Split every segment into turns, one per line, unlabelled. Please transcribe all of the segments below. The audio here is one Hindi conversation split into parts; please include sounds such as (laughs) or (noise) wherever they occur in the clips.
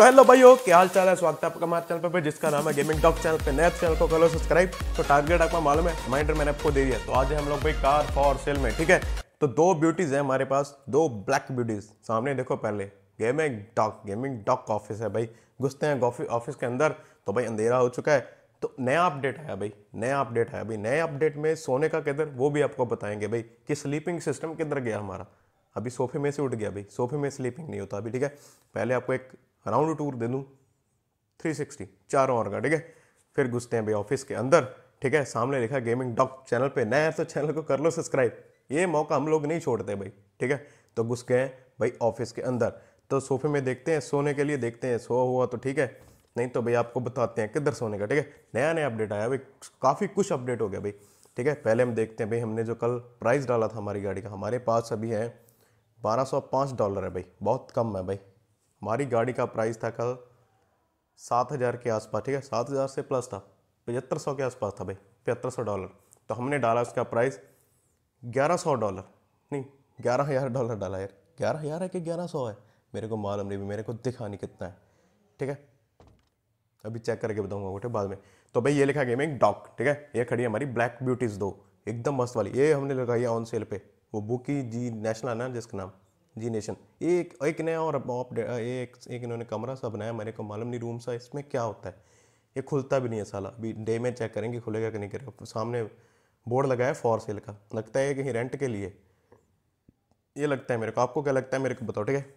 तो हेलो भाइयों क्या हाल चाल है स्वागत है आपका हमारे चैनल पर जिसका नाम है गेमिंग टॉक चैनल पे नए चैनल को करो सब्सक्राइब तो टारगेट आपका मालूम है रिमाइंडर मैंने आपको दे दिया तो आज हम लोग भाई कार फॉर सेल में ठीक है तो दो ब्यूटीज़ है हमारे पास दो ब्लैक ब्यूटीज़ सामने देखो पहले gaming dock gaming dock office है भाई घुसते हैं ऑफिस के अंदर तो भाई अंधेरा हो चुका है तो नया अपडेट आया भाई नया अपडेट आया भाई नए अपडेट में सोने का किधर वो भी आपको बताएंगे भाई कि स्लीपिंग सिस्टम किधर गया हमारा अभी सोफे में से उठ गया भाई सोफे में स्लीपिंग नहीं होता अभी ठीक है पहले आपको एक राउंड टूर दे दूँ 360 चारों और का ठीक है फिर घुसते हैं भाई ऑफिस के अंदर ठीक है सामने लिखा गेमिंग डॉक चैनल पे नया है तो चैनल को कर लो सब्सक्राइब ये मौका हम लोग नहीं छोड़ते भाई ठीक है तो घुस गए भाई ऑफिस के अंदर तो सोफे में देखते हैं सोने के लिए देखते हैं सो हुआ तो ठीक है नहीं तो भाई आपको बताते हैं किधर सोने का ठीक है नया नया अपडेट आया भाई काफ़ी कुछ अपडेट हो गया भाई ठीक है पहले हम देखते हैं भाई हमने जो कल प्राइस डाला था हमारी गाड़ी का हमारे पास अभी है बारह डॉलर है भाई बहुत कम है भाई हमारी गाड़ी का प्राइस था कल सात हज़ार के आसपास ठीक है सात हज़ार से प्लस था पचहत्तर सौ के आसपास था भाई पचहत्तर सौ डॉलर तो हमने डाला उसका प्राइस ग्यारह सौ डॉलर नहीं ग्यारह हज़ार डॉलर डाला यार ग्यारह हज़ार है कि ग्यारह सौ है मेरे को मालूम नहीं भी मेरे को दिखा नहीं कितना है ठीक है अभी चेक करके बताऊंगा उठे बाद में तो भाई ये लिखा गया मैं एक डॉक ठीक है ये खड़ी है हमारी ब्लैक ब्यूटीज़ दो एकदम मस्त वाली ये हमने लगाई है ऑन सेल पे वो बुकी जी नेशनल है ना जिसका नाम जी नेशन ये एक एक नया और अपडेट एक, एक इन्होंने कमरा सा बनाया मेरे को मालूम नहीं रूम सा इसमें क्या होता है ये खुलता भी नहीं है साला अभी डे में चेक करेंगे खुलेगा कि नहीं करेगा सामने बोर्ड लगाया फॉर सेल का लगता है कहीं रेंट के लिए ये लगता है मेरे को आपको क्या लगता है मेरे को बताओ ठीक है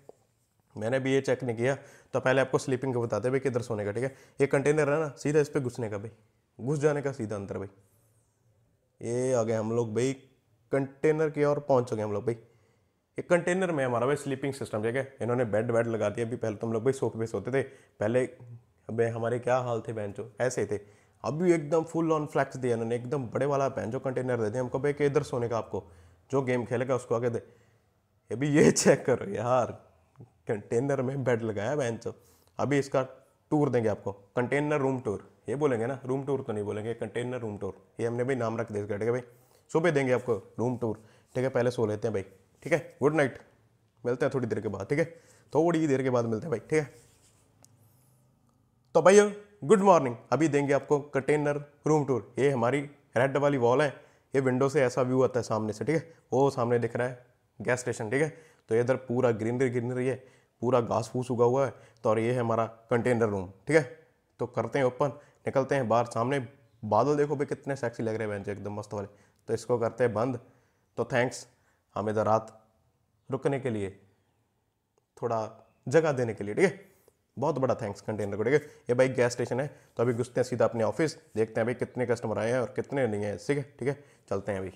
मैंने भी ये चेक नहीं किया तो पहले आपको स्लीपिंग का बताते भाई किधर सोने का ठीक है ये कंटेनर है ना सीधा इस पर घुसने का भाई घुस जाने का सीधा अंदर भाई ये आ गए हम लोग भाई कंटेनर की ओर पहुंच गए हम लोग भाई एक कंटेनर में हमारा भाई स्लीपिंग सिस्टम ठीक है इन्होंने बेड बेड लगा दिया अभी पहले तुम तो लोग भाई सोफे पे सोते थे पहले अबे हमारे क्या हाल थे बेंचो ऐसे थे अभी एकदम फुल ऑन फ्लैक्स दिया इन्होंने एकदम बड़े वाला बेंचो कंटेनर दे दिया हमको भाई कि इधर सोने का आपको जो गेम खेलेगा उसको आगे दे अभी ये चेक करो यार कंटेनर में बेड लगाया बेंचो अभी इसका टूर देंगे आपको कंटेनर रूम टूर ये बोलेंगे ना रूम टूर तो नहीं बोलेंगे कंटेनर रूम टूर ये हमने भाई नाम रख दिया इसका ठीक है भाई सुबह देंगे आपको रूम टूर ठीक है पहले सो लेते हैं भाई ठीक है गुड नाइट मिलते हैं थोड़ी देर के बाद ठीक है थोड़ी देर के बाद मिलते हैं भाई ठीक है तो भाई गुड मॉर्निंग अभी देंगे आपको कंटेनर रूम टूर ये हमारी रेड वाली वॉल है ये विंडो से ऐसा व्यू आता है सामने से ठीक है वो सामने दिख रहा है गैस स्टेशन ठीक है तो इधर पूरा ग्रीनरी ग्रीनरी है पूरा घास फूस उगा हुआ है तो और ये है हमारा कंटेनर रूम ठीक है तो करते हैं ओपन निकलते हैं बाहर सामने बादल देखो भाई कितने सेक्सी लग रहे हैं बेंच एकदम मस्त वाले तो इसको करते हैं बंद तो थैंक्स हम हाँ, इधर रात रुकने के लिए थोड़ा जगह देने के लिए ठीक है बहुत बड़ा थैंक्स कंटेनर को ठीक है ये भाई गैस स्टेशन है तो अभी घुसते हैं सीधा अपने ऑफिस देखते हैं भाई कितने कस्टमर आए हैं और कितने नहीं आए ठीक है ठीक है चलते हैं अभी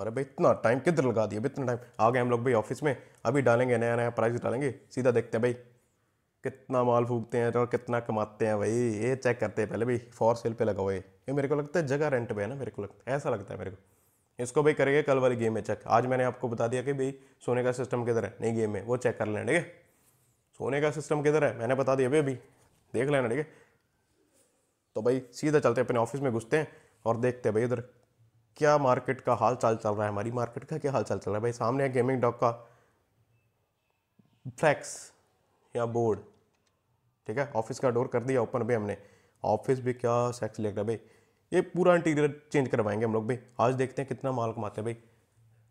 अरे भाई इतना टाइम किधर लगा दिया इतना टाइम आ गए हम लोग भाई ऑफिस में अभी डालेंगे नया नया प्राइस डालेंगे सीधा देखते हैं भाई कितना माल फूकते हैं और कितना कमाते हैं भाई ये चेक करते हैं पहले भाई फॉर सेल पर लगा हुआ है ये मेरे को लगता है जगह रेंट पे है ना मेरे को लगता है ऐसा लगता है मेरे को इसको भाई करेंगे कल वाली गेम में चेक आज मैंने आपको बता दिया कि भाई सोने का सिस्टम किधर है नहीं गेम में वो चेक कर लेना ठीक है सोने का सिस्टम किधर है मैंने बता दिया भाई अभी देख लेना ठीक है तो भाई सीधा चलते हैं अपने ऑफिस में घुसते हैं और देखते हैं भाई उधर क्या मार्केट का हाल चाल चल रहा है हमारी मार्केट का क्या हाल चाल चल रहा है भाई सामने है गेमिंग डॉक का फ्लैक्स या बोर्ड ठीक है ऑफिस का डोर कर दिया ओपन भी हमने ऑफिस भी क्या सेक्स लेकर भाई ये पूरा इंटीरियर चेंज करवाएंगे हम लोग भाई आज देखते हैं कितना माल कमाते हैं भाई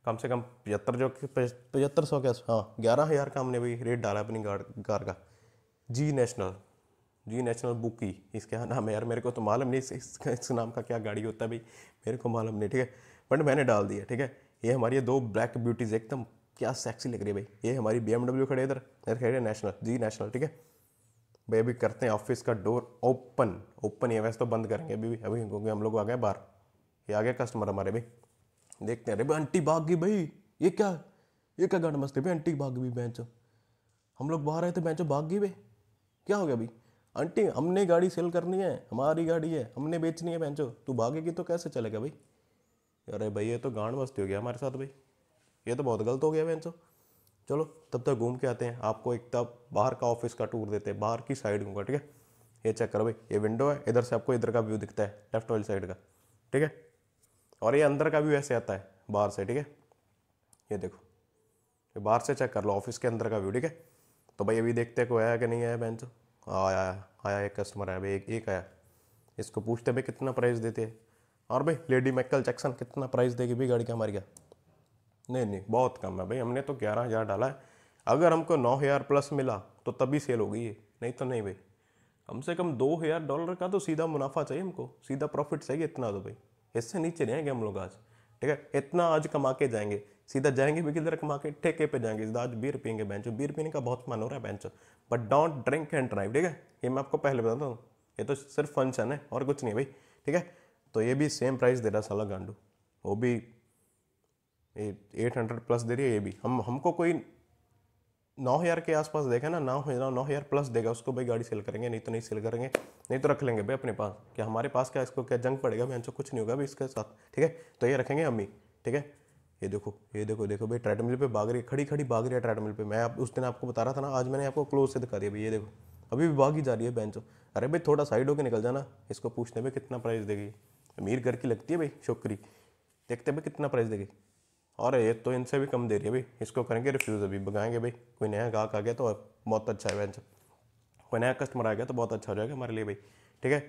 कम से कम पचहत्तर जो पचहत्तर सौ क्या हाँ ग्यारह हज़ार का हमने भाई रेट डाला अपनी कार का G national G national book की इसका नाम है यार मेरे को तो मालूम नहीं इस, इस, इस नाम का क्या गाड़ी होता है भाई मेरे को मालूम नहीं ठीक है बट मैंने डाल दिया ठीक है ये हमारी दो ब्लैक ब्यूटीज़ एकदम क्या सेक्सी लग रही है भाई ये हमारी बी खड़े इधर इधर खड़े नेशनल जी नेशनल ठीक है भाई अभी करते हैं ऑफिस का डोर ओपन ओपन ही है वैसे तो बंद करेंगे अभी भी अभी क्योंकि हम लोग आ गए बाहर ये आ गया कस्टमर हमारे भाई देखते हैं अरे भाई आंटी भाग गई भाई ये क्या ये क्या गाड़ मस्ती भाई आंटी भाग गई बैंचो हम लोग बाहर आए थे बैंचो भाग गई भाई क्या हो गया भाई आंटी हमने गाड़ी सेल करनी है हमारी गाड़ी है हमने बेचनी है बैंचो तू भागेगी तो कैसे चलेगा भाई अरे भाई ये तो गाढ़ मस्ती हो गया हमारे साथ भाई ये तो बहुत गलत हो गया बैंचो चलो तब तक घूम के आते हैं आपको एक तब बाहर का ऑफिस का टूर देते हैं बाहर की साइड घूमगा ठीक है ये चेक करो भाई ये विंडो है इधर से आपको इधर का व्यू दिखता है लेफ्ट वाली साइड का ठीक है और ये अंदर का व्यू ऐसे आता है बाहर से ठीक है ये देखो ये बाहर से चेक कर लो ऑफिस के अंदर का व्यू ठीक है तो भाई अभी देखते कोई आया कि नहीं आया बहन तो। आया आया एक कस्टमर आया भाई एक एक आया इसको पूछते भाई कितना प्राइस देते हैं और भाई लेडी मैकल जैक्सन कितना प्राइस देगी भाई गाड़ी का हमारी क्या नहीं नहीं बहुत कम है भाई हमने तो ग्यारह हज़ार डाला है अगर हमको नौ हज़ार प्लस मिला तो तभी सेल हो गई है नहीं तो नहीं भाई कम से कम दो हज़ार डॉलर का तो सीधा मुनाफा चाहिए हमको सीधा प्रॉफिट चाहिए इतना तो भाई इससे नीचे नहीं आएंगे हम लोग आज ठीक है इतना आज कमा के जाएंगे सीधा जाएंगे भी किधर कमा के ठेके पे जाएंगे सीधा आज बीर पियेंगे बेंच बीर पीने का बहुत मन हो रहा है बेंच but don't drink and drive ठीक है ये मैं आपको पहले बताता हूँ ये तो सिर्फ फंक्शन है और कुछ नहीं भाई ठीक है तो ये भी सेम प्राइस दे रहा साला गांडू वो भी एट हंड्रेड प्लस दे रही है ये भी हम हमको कोई नौ हज़ार के आसपास देखा ना नौ हज़ार नौ हज़ार प्लस देगा उसको भाई गाड़ी सेल करेंगे नहीं तो नहीं सेल करेंगे नहीं तो रख लेंगे भाई अपने पास क्या हमारे पास क्या इसको क्या जंग पड़ेगा भाई हमसे कुछ नहीं होगा भाई इसके साथ ठीक है तो ये रखेंगे हम ही ठीक है ये देखो ये देखो देखो भाई ट्रेडमिल पे भाग रही खड़ी खड़ी भाग रही है ट्रेडमिल पे मैं आप उस दिन आपको बता रहा था ना आज मैंने आपको क्लोज से दिखा दिया भाई ये देखो अभी भी भाग ही जा रही है बेंचो अरे भाई थोड़ा साइड होकर निकल जाना इसको पूछने पर कितना प्राइस देगी अमीर घर की लगती है भाई छोकरी देखते भाई कितना प्राइस देगी और ये तो इनसे भी कम दे रही है भाई इसको करेंगे रिफ्यूज़ अभी भगाएंगे भाई कोई नया गाहक आ गया तो बहुत अच्छा है वैसे कोई नया कस्टमर आ गया तो बहुत अच्छा हो जाएगा हमारे लिए भाई ठीक है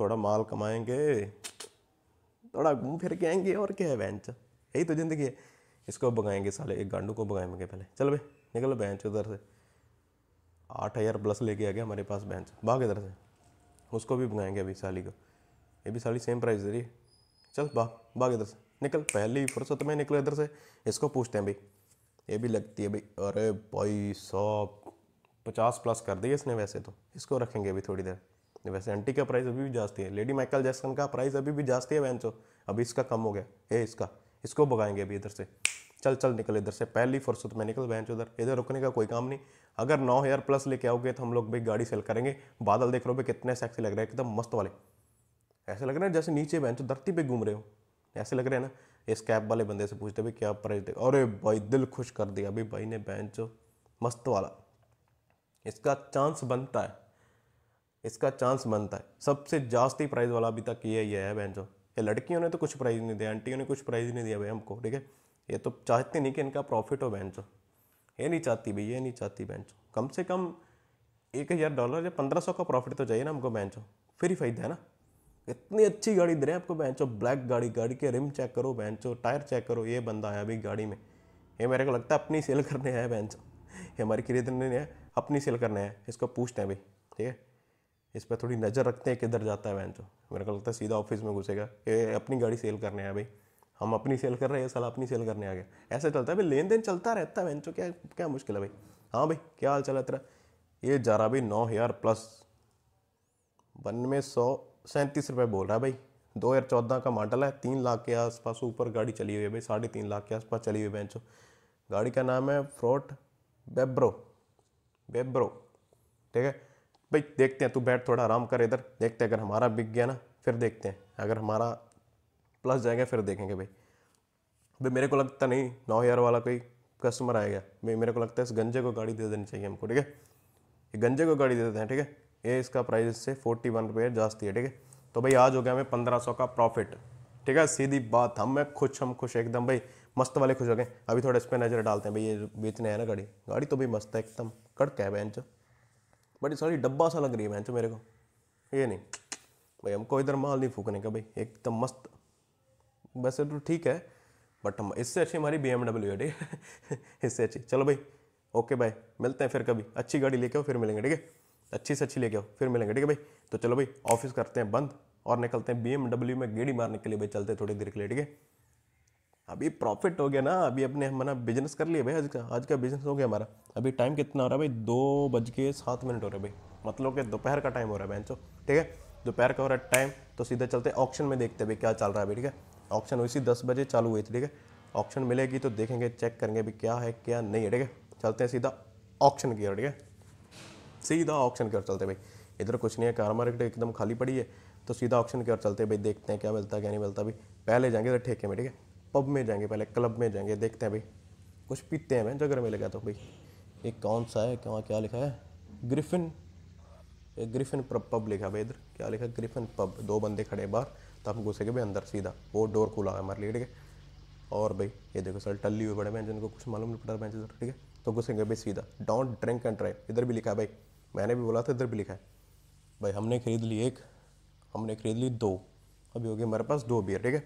थोड़ा माल कमाएंगे थोड़ा घूम फिर के आएंगे और क्या है बेंच यही तो ज़िंदगी है इसको भगाएंगे साले एक गांडू को भगाएंगे पहले चल भाई निकल बेंच उधर से आठ हज़ार प्लस लेके आ गया हमारे पास बैंक भाग इधर से उसको भी भगाएंगे अभी साली को ये भी साली सेम प्राइस दे रही है चल भाग भाग इधर से निकल पहली फुर्सत में निकल इधर से इसको पूछते हैं भाई ये भी लगती है भाई अरे भाई सौ पचास प्लस कर दी इसने वैसे तो इसको रखेंगे अभी थोड़ी देर वैसे एंटी का प्राइस अभी भी जास्ती है लेडी माइकल जैक्सन का प्राइस अभी भी जाती है वैन अभी इसका कम हो गया ए इसका इसको भगाएंगे अभी इधर से चल चल निकल इधर से पहली फुर्सत में निकल वैन उधर इधर रुकने का कोई काम नहीं अगर नौ हज़ार प्लस लेके आओगे तो हम लोग भाई गाड़ी सेल करेंगे बादल देख रहे हो भाई कितने सेक्सी लग रहे हैं एकदम मस्त वाले ऐसे लग रहे हैं जैसे नीचे वैन धरती पे घूम रहे हो ऐसे लग रहे हैं ना इस कैब वाले बंदे से पूछते भाई क्या प्राइस दे अरे भाई दिल खुश कर दिया अभी भाई ने बेंच मस्त वाला इसका चांस बनता है इसका चांस बनता है सबसे जास्ती प्राइस वाला अभी तक ये ये है बेंचो ये लड़कियों ने तो कुछ प्राइज़ नहीं दिया आंटियों ने कुछ प्राइज़ नहीं दिया भाई हमको ठीक है ये तो चाहते नहीं कि इनका प्रॉफिट हो बेंचो ये नहीं चाहती भाई ये नहीं चाहती बेंचो कम से कम एक हज़ार डॉलर या पंद्रह सौ का प्रॉफिट तो चाहिए ना हमको बेंचो फिर ही फायदा है ना इतनी अच्छी गाड़ी दे रहे हैं आपको चो ब्लैक गाड़ी गाड़ी के रिम चेक करो चो टायर चेक करो ये बंदा है अभी गाड़ी में ये मेरे को लगता है अपनी सेल करने है चो ये हमारी खरीदने है अपनी सेल करने आया इसको पूछते हैं भाई ठीक है इस पर थोड़ी नज़र रखते हैं किधर जाता है चो मेरे को लगता है सीधा ऑफिस में घुसेगा ये अपनी गाड़ी सेल करने आया भाई हम अपनी सेल कर रहे हैं साला अपनी सेल करने आ गया ऐसा चलता है भाई लेन देन चलता रहता है चो क्या क्या मुश्किल है भाई हाँ भाई क्या हाल चला तेरा ये जा रहा भाई नौ हज़ार प्लस वन में सौ सैंतीस रुपये बोल रहा है भाई दो हज़ार चौदह का मॉडल है तीन लाख के आसपास ऊपर गाड़ी चली हुई है भाई साढ़े तीन लाख के आसपास चली हुई बेंच गाड़ी का नाम है फ्रोट बेब्रो बेब्रो ठीक है भाई देखते हैं तू बैठ थोड़ा आराम कर इधर देखते हैं अगर हमारा बिक गया ना फिर देखते हैं अगर हमारा प्लस जाएगा फिर देखेंगे भाई भाई मेरे को लगता नहीं नौ हज़ार वाला कोई कस्टमर आएगा भाई मेरे को लगता है इस गंजे को गाड़ी दे देनी चाहिए हमको ठीक है गंजे को गाड़ी दे देते हैं ठीक है ये इसका प्राइस से फोर्टी वन रुपये जास्ती है ठीक है तो भाई आज हो गया हमें पंद्रह सौ का प्रॉफिट ठीक है सीधी बात हम मैं खुश हम खुश एकदम भाई मस्त वाले खुश हो गए अभी थोड़ा इस पर नज़र डालते हैं भाई ये बेचने हैं ना गाड़ी गाड़ी तो भाई मस्त है एकदम कड़क है बैंक बड़ी सारी डब्बा सा लग रही है बैंक मेरे को ये नहीं भाई हमको इधर माल नहीं फूकने का भाई एकदम मस्त वैसे तो ठीक है बट हम इससे अच्छी हमारी बी है ठीक है (laughs) इससे अच्छी चलो भाई ओके भाई मिलते हैं फिर कभी अच्छी गाड़ी लेके फिर मिलेंगे ठीक है अच्छी से अच्छी लेके आओ फिर मिलेंगे ठीक है भाई तो चलो भाई ऑफिस करते हैं बंद और निकलते हैं बी में गेड़ी मारने के लिए भाई चलते हैं थोड़ी देर के लिए ठीक है अभी प्रॉफिट हो गया ना अभी अपने हमारा बिजनेस कर लिए भाई आज का आज का बिजनेस हो गया हमारा अभी टाइम कितना हो रहा है भाई दो बज के सात मिनट हो रहा है भाई मतलब कि दोपहर का टाइम हो रहा है बहन ठीक है दोपहर का हो रहा है टाइम तो सीधा चलते हैं ऑप्शन में देखते हैं भाई क्या चल रहा है अभी ठीक है ऑप्शन वैसी दस बजे चालू हुई थी ठीक है ऑप्शन मिलेगी तो देखेंगे चेक करेंगे भाई क्या है क्या नहीं है ठीक है चलते हैं सीधा ऑप्शन की ओर ठीक है सीधा ऑप्शन की ओर चलते भाई इधर कुछ नहीं है कार मार्केट एकदम खाली पड़ी है तो सीधा ऑप्शन की ओर चलते भाई देखते हैं क्या मिलता है क्या नहीं मिलता भाई पहले जाएंगे इधर ठेके में ठीक है पब में जाएंगे पहले क्लब में जाएंगे देखते हैं भाई कुछ पीते हैं मैं जगह में लगा तो भाई एक कौन सा है कहाँ क्या लिखा है ग्रिफिन एक ग्रिफिन पब लिखा भाई इधर क्या लिखा ग्रिफिन पब दो बंदे खड़े बाहर तो हम घुसेंगे भाई अंदर सीधा वो डोर खुला है हमारे लिए ठीक है और भाई ये देखो सर टल्ली हुए बड़े मैं जिनको कुछ मालूम नहीं पड़ा मैं इधर ठीक है तो घुसेंगे भाई सीधा डोंट ड्रिंक एंड ड्राइव इधर भी लिखा है भाई मैंने भी बोला था इधर भी लिखा है भाई हमने खरीद ली एक हमने खरीद ली दो अभी हो गए हमारे पास दो बियर ठीक है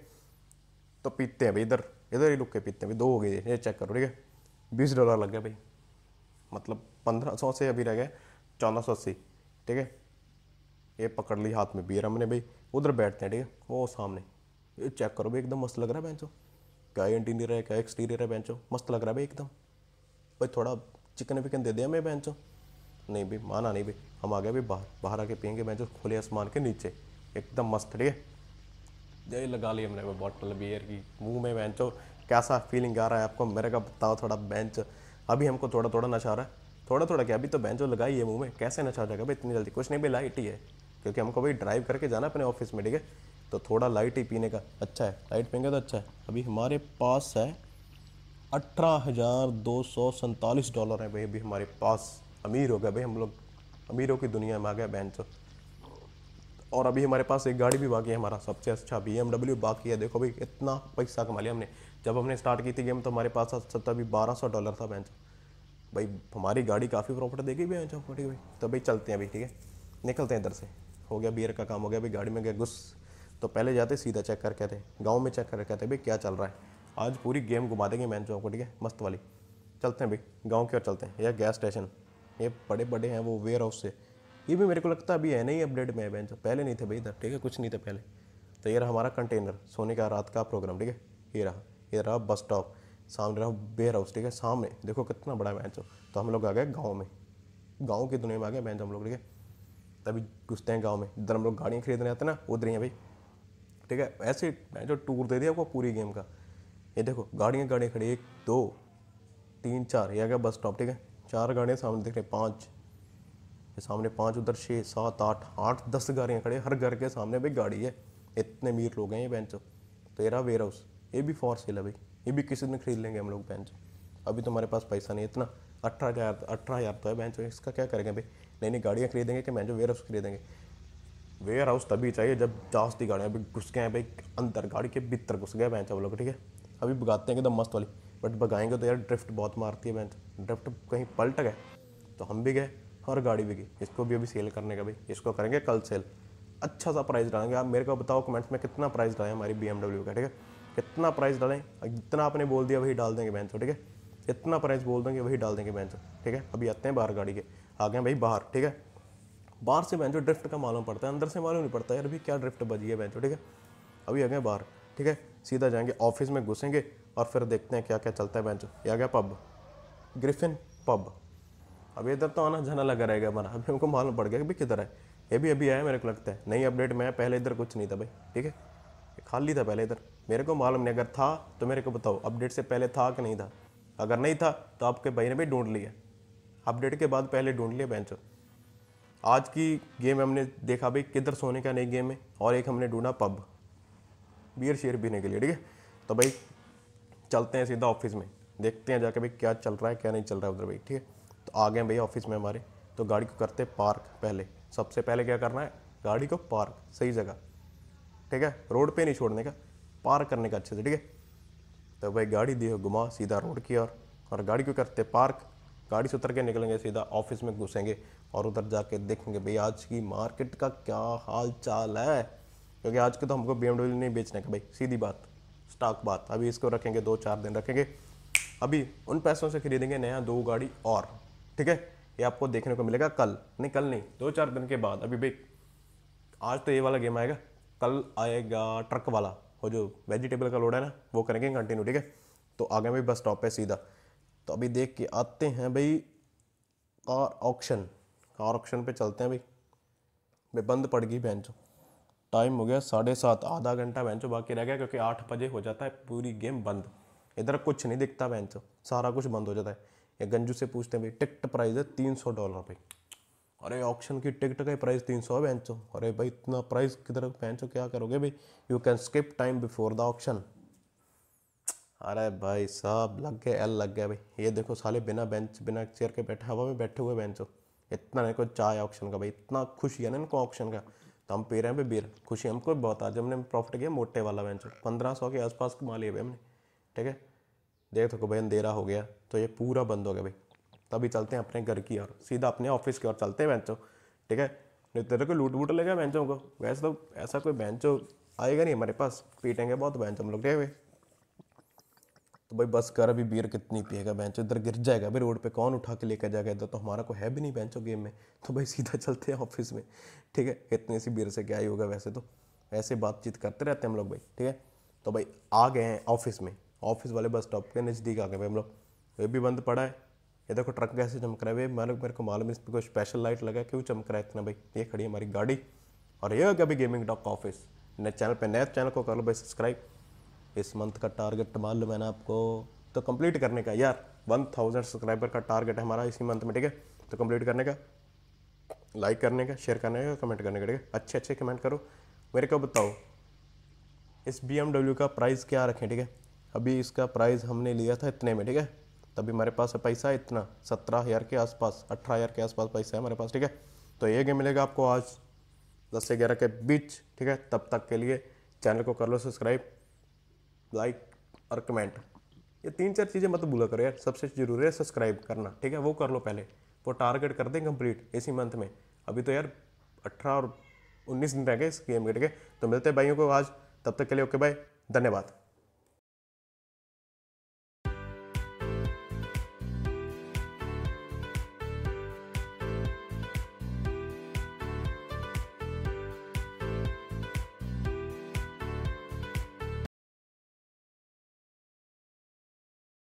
तो पीते हैं भाई इधर इधर ही रुक के पीते हैं भाई दो हो गए ये चेक करो ठीक है बीस डॉलर लग गया भाई मतलब पंद्रह सौ से अभी रह गए चौदह सौ अस्सी ठीक है ये पकड़ ली हाथ में बियर हमने भाई उधर बैठते हैं ठीक है वो सामने ये चेक करो भाई एकदम मस्त लग रहा है बेंचो क्या इंटीरियर है क्या एक्सटीरियर है बेंचो मस्त लग रहा है भाई एकदम भाई थोड़ा चिकन विकन दे दिया मैं बेंचो नहीं भाई माना नहीं भाई हम आ गए भाई बाहर बाहर आके पियेंगे मैं जो खुले आसमान के नीचे एकदम मस्त ठीक है जय लगा ली हमने बॉटल बियर की मुंह में बेंचो कैसा फीलिंग आ रहा है आपको मेरे का बताओ थोड़ा बेंच अभी हमको थोड़ा थोड़ा नशा आ रहा है थोड़ा थोड़ा क्या अभी तो बेंचो लगाई है मुंह में कैसे नशा आ जाएगा भाई इतनी जल्दी कुछ नहीं भाई लाइट ही है क्योंकि हमको भाई ड्राइव करके जाना अपने ऑफिस में ठीक है तो थोड़ा लाइट ही पीने का अच्छा है लाइट पीएंगे तो अच्छा है अभी हमारे पास है अठारह हज़ार दो सौ सैंतालीस डॉलर है भाई अभी हमारे पास अमीर हो गए भाई हम लोग अमीरों की दुनिया में आ गया बहन चो तो। और अभी हमारे पास एक गाड़ी भी बाकी है हमारा सबसे अच्छा बी एमडब्ल्यू बाकी है देखो भाई इतना पैसा कमा लिया हमने जब हमने स्टार्ट की थी गेम तो हमारे पास सत्ता अभी बारह सौ डॉलर था बहन तो। भाई हमारी गाड़ी काफ़ी प्रॉफिट देगी भी बहन ठीक तो, है तो भाई चलते हैं अभी ठीक है निकलते हैं इधर से हो गया बियर का काम हो गया भाई गाड़ी में गए घुस तो पहले जाते सीधा चेक करके थे गाँव में चेक करके आते भाई क्या चल रहा है आज पूरी गेम घुमा देंगे मैं चौक को ठीक है मस्त वाली चलते हैं भाई गाँव की ओर चलते हैं या गैस स्टेशन ये बड़े बड़े हैं वो वेयर हाउस से ये भी मेरे को लगता है अभी है नहीं अपडेट में है पहले नहीं थे भाई इधर ठीक है कुछ नहीं था पहले तो ये रहा हमारा कंटेनर सोने का रात का प्रोग्राम ठीक है ये रहा ये रहा बस स्टॉप सामने रहा वेयर हाउस ठीक है सामने देखो कितना बड़ा बेंच हो तो हम लोग आ गए गाँव में गाँव की दुनिया में आ गए बेंच हम लोग ठीक है तभी घुसते हैं गाँव में इधर हम लोग गाड़ियाँ खरीदने आते ना उधर ही हैं भाई ठीक है ऐसे जो टूर दे दिया आपको पूरी गेम का ये देखो गाड़ियाँ गाड़ियाँ खड़ी एक दो तीन चार ये आ गया बस स्टॉप ठीक है चार गाने सामने देख रहे हैं पाँच सामने पाँच उधर छः सात आठ आठ दस गाड़ियाँ खड़े हर घर के सामने भाई गाड़ी है इतने अमीर लोग हैं ये बेंच तेरा वेयर हाउस ये भी फॉर सेल है भाई ये भी किसी दिन खरीद लेंगे हम लोग बेंच अभी तो हमारे पास पैसा नहीं इतना अठारह हज़ार अठारह हज़ार तो है बेंच इसका क्या करेंगे भाई नहीं नहीं गाड़ियाँ खरीदेंगे कि बेंचो वेयर हाउस खरीदेंगे वेयर हाउस तभी चाहिए जब दी गाड़ियाँ अभी घुस गए हैं भाई अंदर गाड़ी के भीतर घुस गए बेंच हम लोग ठीक है अभी बगाते हैं एकदम मस्त वाली बट भगाएंगे तो यार ड्रिफ्ट बहुत मारती है बेंच ड्रिफ्ट कहीं पलट गए तो हम भी गए और गाड़ी भी गई इसको भी अभी सेल करने का भाई इसको करेंगे कल सेल अच्छा सा प्राइस डालेंगे आप मेरे को बताओ कमेंट्स में कितना प्राइस डालें हमारी बी का ठीक है कितना प्राइस डालें जितना आपने बोल दिया वही डाल देंगे बेंचो तो ठीक है जितना प्राइस बोल देंगे वही डाल देंगे बेंचो तो ठीक है अभी आते हैं बाहर गाड़ी के आ गए भाई बाहर ठीक है बाहर से बेंचो ड्रिफ्ट का मालूम पड़ता है अंदर से मालूम नहीं पड़ता यार अभी क्या ड्रिफ्ट बजी है बेंचो तो ठीक है अभी आ गए बाहर ठीक है सीधा जाएंगे ऑफिस में घुसेंगे और फिर देखते हैं क्या क्या चलता है बेंच ये आ गया पब ग्रिफिन पब अब इधर तो आना जाना लगा रहेगा हमारा अभी हमको मालूम पड़ गया कि किधर है ये भी अभी आया मेरे को लगता है नई अपडेट में पहले इधर कुछ नहीं था भाई ठीक है खाली था पहले इधर मेरे को मालूम नहीं अगर था तो मेरे को बताओ अपडेट से पहले था कि नहीं था अगर नहीं था तो आपके भाई ने भी ढूंढ लिया अपडेट के बाद पहले ढूंढ लिया बेंचो आज की गेम हमने देखा भाई किधर सोने का नई गेम है और एक हमने ढूंढा पब बियर शेयर पीने के लिए ठीक है तो भाई चलते हैं सीधा ऑफिस में देखते हैं जाके भाई क्या चल रहा है क्या नहीं चल रहा है उधर भाई ठीक है तो आ गए भैया ऑफिस में हमारे तो गाड़ी को करते पार्क पहले सबसे पहले क्या करना है गाड़ी को पार्क सही जगह ठीक है रोड पे नहीं छोड़ने का पार्क करने का अच्छे से ठीक है तो भाई गाड़ी दी घुमा सीधा रोड की ओर और गाड़ी को करते पार्क गाड़ी से उतर के निकलेंगे सीधा ऑफिस में घुसेंगे और उधर जाके देखेंगे भाई आज की मार्केट का क्या हाल चाल है क्योंकि आज के तो हमको बी नहीं बेचने का भाई सीधी बात स्टॉक बात अभी इसको रखेंगे दो चार दिन रखेंगे अभी उन पैसों से खरीदेंगे नया दो गाड़ी और ठीक है ये आपको देखने को मिलेगा कल नहीं कल नहीं दो चार दिन के बाद अभी भाई आज तो ये वाला गेम आएगा कल आएगा ट्रक वाला वो जो वेजिटेबल का लोड है ना वो करेंगे कंटिन्यू ठीक है तो आगे भी बस स्टॉप है सीधा तो अभी देख के आते हैं भाई कार ऑक्शन कार ऑक्शन पे चलते हैं भाई भाई बंद पड़ गई बैंक टाइम हो गया साढ़े सात आधा घंटा बेंचो बाकी रह गया क्योंकि आठ बजे हो जाता है पूरी गेम बंद इधर कुछ नहीं दिखता बेंचो सारा कुछ बंद हो जाता है ये गंजू से पूछते हैं भाई टिकट प्राइस है तीन सौ डॉलर भाई अरे ऑप्शन की टिकट का प्राइस तीन सौ है बैंक अरे भाई इतना प्राइस किधर बैंक क्या करोगे भाई you can skip time before the option अरे भाई साहब लग गए एल लग गया भाई ये देखो साले बिना बेंच बिना चेयर के बैठे हवा में बैठे हुए बेंचो इतना इनको चाय ऑप्शन का भाई इतना खुशी है ना इनको ऑप्शन का तो हम पी रहे हैं पे बीयर खुशी हमको बहुत आज हमने प्रॉफिट किया मोटे वाला वेंचर पंद्रह सौ के आसपास कमा लिए भाई हमने ठीक है देख सको तो भाई अंधेरा हो गया तो ये पूरा बंद हो गया भाई तभी चलते हैं अपने घर की ओर सीधा अपने ऑफिस की ओर चलते हैं बेंचो ठीक है नहीं तो तेरे को लूट वूट लेगा बेंचों को वैसे तो ऐसा कोई बेंचो आएगा नहीं हमारे पास पीटेंगे बहुत बेंच हम लोग ठीक है भाई तो भाई बस कर अभी बियर कितनी पिएगा बेंच तो इधर गिर जाएगा अभी रोड पे कौन उठा के लेकर जाएगा इधर तो हमारा को है भी नहीं बेंचो गेम में तो भाई सीधा चलते हैं ऑफिस में ठीक है इतनी सी बियर से क्या ही होगा वैसे तो ऐसे बातचीत करते रहते हैं हम लोग भाई ठीक है तो भाई आ गए हैं ऑफिस में ऑफिस वाले बस स्टॉप के नज़दीक आ गए भाई हम लोग ये भी बंद पड़ा है ये देखो ट्रक कैसे चमक रहा है भाई मैंने मेरे को मालूम है इस पर कोई स्पेशल लाइट लगा क्यों चमक रहा है इतना भाई ये खड़ी है हमारी गाड़ी और ये हो गया भाई गेमिंग डॉक ऑफिस नए चैनल पर नए चैनल को कर लो भाई सब्सक्राइब इस मंथ का टारगेट मान लो मैंने आपको तो कंप्लीट करने का यार वन थाउजेंड सब्सक्राइबर का टारगेट है हमारा इसी मंथ में ठीक है तो कंप्लीट करने का लाइक करने का शेयर करने का कमेंट करने का ठीक है अच्छे अच्छे कमेंट करो मेरे को बताओ इस बी का प्राइस क्या रखें ठीक है अभी इसका प्राइस हमने लिया था इतने में ठीक है तभी हमारे पास है पैसा इतना सत्रह हज़ार के आसपास अठारह हज़ार के आसपास पैसा है हमारे पास ठीक है तो ये गेम मिलेगा आपको आज दस से ग्यारह के बीच ठीक है तब तक के लिए चैनल को कर लो सब्सक्राइब लाइक और कमेंट ये तीन चार चीज़ें मत भूला करो यार सबसे ज़रूरी है सब्सक्राइब करना ठीक है वो कर लो पहले वो टारगेट कर दें कंप्लीट इसी मंथ में अभी तो यार अठारह और उन्नीस दिन रह गए इस गेम के तो मिलते हैं भाइयों को आज तब तक के लिए ओके भाई धन्यवाद